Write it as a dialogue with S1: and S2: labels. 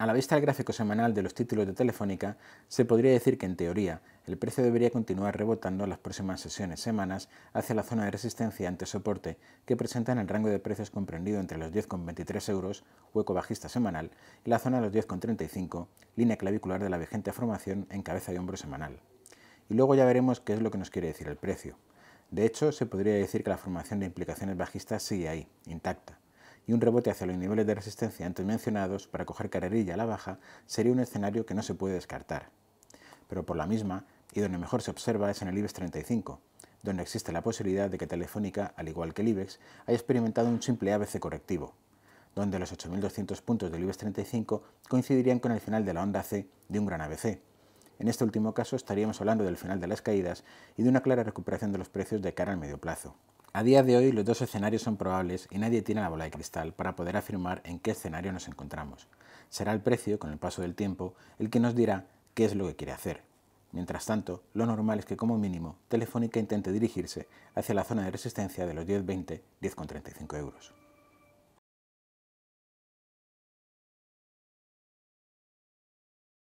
S1: A la vista del gráfico semanal de los títulos de Telefónica, se podría decir que en teoría el precio debería continuar rebotando las próximas sesiones semanas hacia la zona de resistencia ante soporte que presentan el rango de precios comprendido entre los 10,23 euros, hueco bajista semanal, y la zona de los 10,35, línea clavicular de la vigente formación en cabeza y hombro semanal. Y luego ya veremos qué es lo que nos quiere decir el precio. De hecho, se podría decir que la formación de implicaciones bajistas sigue ahí, intacta y un rebote hacia los niveles de resistencia antes mencionados para coger carrerilla a la baja sería un escenario que no se puede descartar. Pero por la misma, y donde mejor se observa es en el IBEX 35, donde existe la posibilidad de que Telefónica, al igual que el IBEX, haya experimentado un simple ABC correctivo, donde los 8.200 puntos del IBEX 35 coincidirían con el final de la onda C de un gran ABC. En este último caso estaríamos hablando del final de las caídas y de una clara recuperación de los precios de cara al medio plazo. A día de hoy los dos escenarios son probables y nadie tiene la bola de cristal para poder afirmar en qué escenario nos encontramos. Será el precio, con el paso del tiempo, el que nos dirá qué es lo que quiere hacer. Mientras tanto, lo normal es que como mínimo Telefónica intente dirigirse hacia la zona de resistencia de los 10,20-10,35 euros.